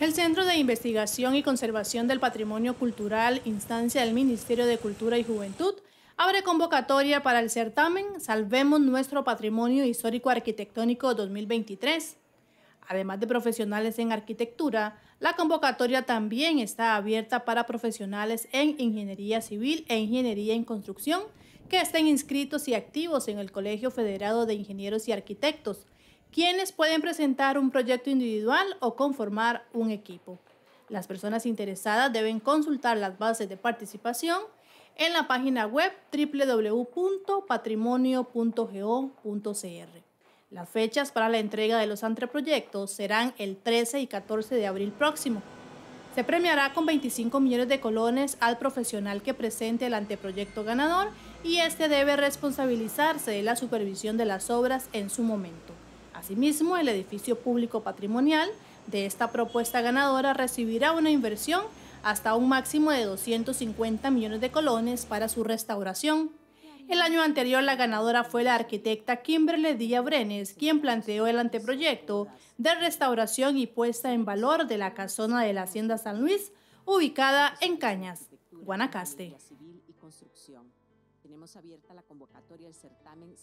El Centro de Investigación y Conservación del Patrimonio Cultural, instancia del Ministerio de Cultura y Juventud, abre convocatoria para el certamen Salvemos nuestro Patrimonio Histórico Arquitectónico 2023. Además de profesionales en arquitectura, la convocatoria también está abierta para profesionales en ingeniería civil e ingeniería en construcción que estén inscritos y activos en el Colegio Federado de Ingenieros y Arquitectos, quienes pueden presentar un proyecto individual o conformar un equipo. Las personas interesadas deben consultar las bases de participación en la página web www.patrimonio.go.cr. Las fechas para la entrega de los anteproyectos serán el 13 y 14 de abril próximo. Se premiará con 25 millones de colones al profesional que presente el anteproyecto ganador y este debe responsabilizarse de la supervisión de las obras en su momento. Asimismo, el edificio público patrimonial de esta propuesta ganadora recibirá una inversión hasta un máximo de 250 millones de colones para su restauración. El año anterior la ganadora fue la arquitecta Kimberly Díaz Brenes, quien planteó el anteproyecto de restauración y puesta en valor de la casona de la Hacienda San Luis, ubicada en Cañas, Guanacaste. Tenemos abierta la convocatoria certamen